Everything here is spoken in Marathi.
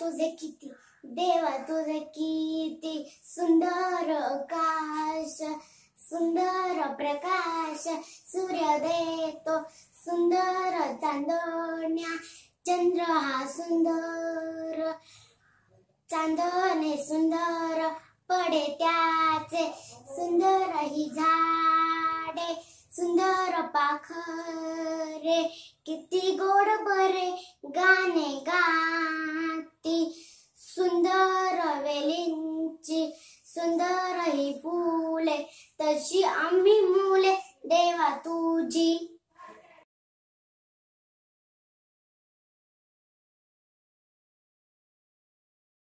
तुझे किती देवा तुझे किती सुंदर आकाश सुंदर प्रकाश सूर्य देतो सुंदर चांदण्या चंद्र हा सुंदर चांदणे सुंदर पडे त्याचे सुंदर ही झाडे सुंदर पाखरे किती गोड बरे ग सुंदर वेलींची सुंदर ही फुले तशी आम्ही मुले देवा तुझी